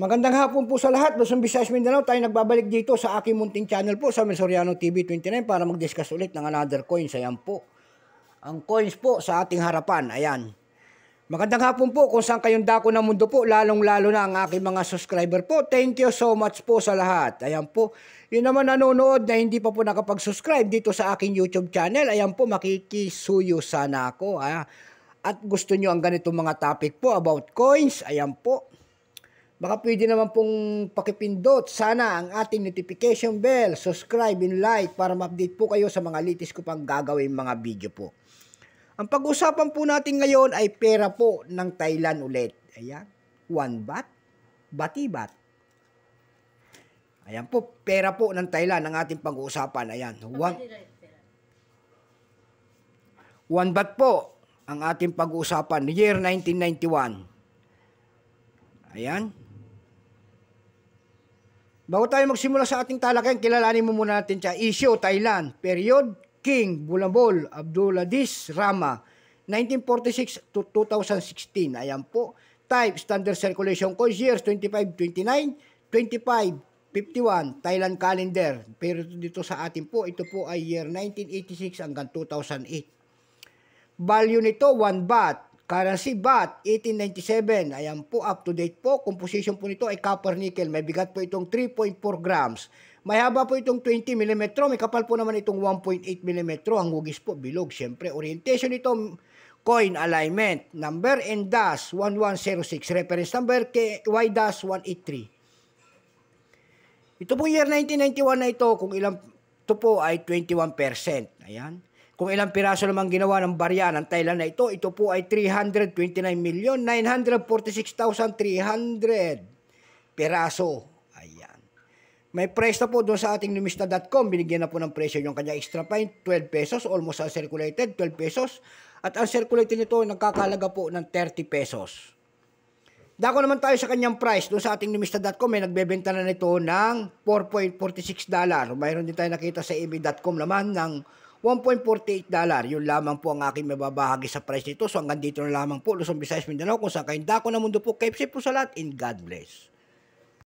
Magandang hapon po sa lahat. Basong Visayas Mindanao, tayo nagbabalik dito sa aking munting channel po sa Melsoriano TV 29 para mag-discuss ulit ng another coins. Ayan po. Ang coins po sa ating harapan. Ayan. Magandang hapon po kung saan kayong dako ng mundo po, lalong-lalo na ang aking mga subscriber po. Thank you so much po sa lahat. Ayan po. Yun naman nanonood na hindi pa po nakapag-subscribe dito sa aking YouTube channel. Ayan po, makikisuyo sana ako. Ha? At gusto nyo ang ganitong mga topic po about coins. Ayan po. Baka pwede naman pong pakipindot sana ang ating notification bell, subscribe and like para ma-update po kayo sa mga latest ko pang gagawin mga video po. Ang pag-usapan po natin ngayon ay pera po ng Thailand ulit. Ayan, one bat, batibat. Ayan po, pera po ng Thailand ang ating pag-uusapan. Ayan, one, one bat po ang ating pag-uusapan, year 1991. Ayan. Bago tayo magsimula sa ating talakayan, kilalanin mo muna natin siya. Isyo, Thailand. Period, King, Bulabol, Abdulaziz, Rama. 1946 to 2016. Ayan po. Type, standard circulation coins, years 25, 29, 25, Thailand calendar. Pero dito sa atin po, ito po ay year 1986 hanggang 2008. Value nito, 1 baht. Currency BAT 1897. Ayan po, up to date po. Composition po nito ay copper nickel. May bigat po itong 3.4 grams. May haba po itong 20 mm. May kapal po naman itong 1.8 mm. Ang hugis po, bilog. Siyempre, orientation nito, coin alignment. Number and dash 1106. Reference number KY-183. dash Ito po year 1991 na ito. Kung ilang, ito po ay 21%. Ayan. Kung ilang piraso lamang ginawa ng barya ng Thailand na ito, ito po ay 329,946,300 piraso. Ayan. May price na po doon sa ating numista.com. Binigyan na po ng presyo yung kanya extra fine, 12 pesos, almost uncirculated, 12 pesos. At ang circulated nito, nagkakalaga po ng 30 pesos. Dako naman tayo sa kanyang price. Doon sa ating numista.com, may nagbebenta na nito ng 4.46 dollar. Mayroon din tayo nakita sa eBay.com naman ng 1.48 dollar. Yun lamang po ang aking mababahagi sa price nito. So hanggang dito na lamang po. Luzon, Visayas, Mindanao. Kung saan kayong dako na mundo po, KFC po sa lahat and God bless.